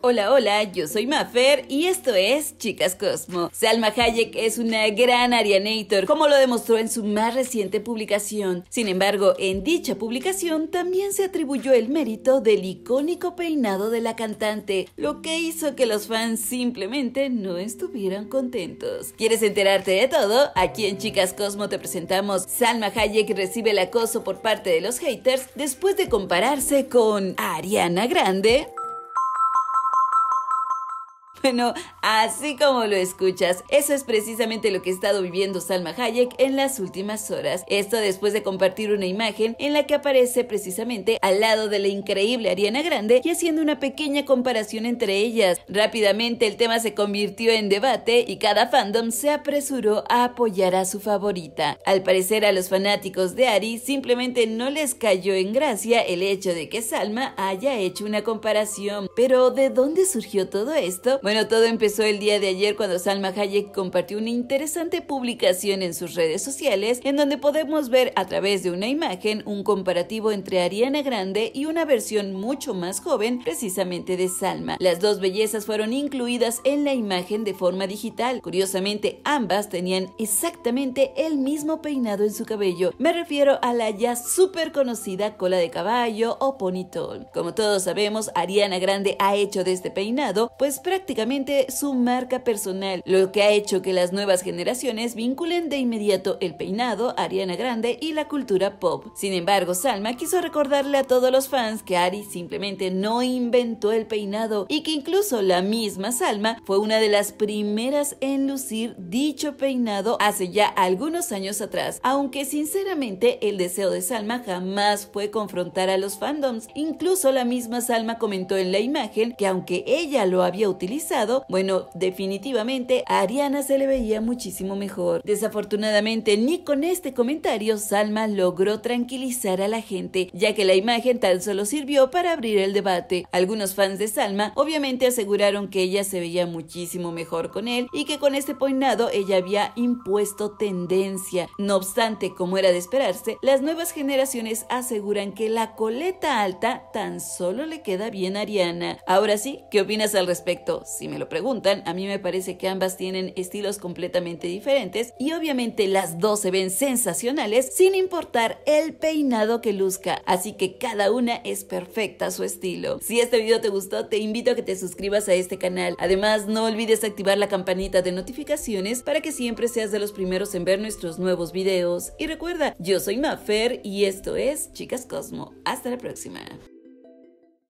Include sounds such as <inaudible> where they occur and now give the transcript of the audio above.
Hola, hola, yo soy Mafer y esto es Chicas Cosmo. Salma Hayek es una gran Arianator, como lo demostró en su más reciente publicación. Sin embargo, en dicha publicación también se atribuyó el mérito del icónico peinado de la cantante, lo que hizo que los fans simplemente no estuvieran contentos. ¿Quieres enterarte de todo? Aquí en Chicas Cosmo te presentamos Salma Hayek que recibe el acoso por parte de los haters después de compararse con Ariana Grande. <laughs> Bueno, así como lo escuchas, eso es precisamente lo que ha estado viviendo Salma Hayek en las últimas horas. Esto después de compartir una imagen en la que aparece precisamente al lado de la increíble Ariana Grande y haciendo una pequeña comparación entre ellas. Rápidamente el tema se convirtió en debate y cada fandom se apresuró a apoyar a su favorita. Al parecer a los fanáticos de Ari simplemente no les cayó en gracia el hecho de que Salma haya hecho una comparación. Pero ¿de dónde surgió todo esto? <laughs> Bueno, todo empezó el día de ayer cuando Salma Hayek compartió una interesante publicación en sus redes sociales en donde podemos ver a través de una imagen un comparativo entre Ariana Grande y una versión mucho más joven precisamente de Salma. Las dos bellezas fueron incluidas en la imagen de forma digital. Curiosamente, ambas tenían exactamente el mismo peinado en su cabello. Me refiero a la ya súper conocida cola de caballo o ponytail. Como todos sabemos, Ariana Grande ha hecho de este peinado pues prácticamente su marca personal, lo que ha hecho que las nuevas generaciones vinculen de inmediato el peinado, Ariana Grande y la cultura pop. Sin embargo, Salma quiso recordarle a todos los fans que Ari simplemente no inventó el peinado y que incluso la misma Salma fue una de las primeras en lucir dicho peinado hace ya algunos años atrás, aunque sinceramente el deseo de Salma jamás fue confrontar a los fandoms. Incluso la misma Salma comentó en la imagen que aunque ella lo había utilizado, bueno, definitivamente a Ariana se le veía muchísimo mejor. Desafortunadamente, ni con este comentario Salma logró tranquilizar a la gente, ya que la imagen tan solo sirvió para abrir el debate. Algunos fans de Salma obviamente aseguraron que ella se veía muchísimo mejor con él y que con este peinado ella había impuesto tendencia. No obstante, como era de esperarse, las nuevas generaciones aseguran que la coleta alta tan solo le queda bien a Ariana. Ahora sí, ¿qué opinas al respecto? si me lo preguntan, a mí me parece que ambas tienen estilos completamente diferentes y obviamente las dos se ven sensacionales sin importar el peinado que luzca, así que cada una es perfecta a su estilo. Si este video te gustó, te invito a que te suscribas a este canal. Además, no olvides activar la campanita de notificaciones para que siempre seas de los primeros en ver nuestros nuevos videos. Y recuerda, yo soy Mafer y esto es Chicas Cosmo. Hasta la próxima.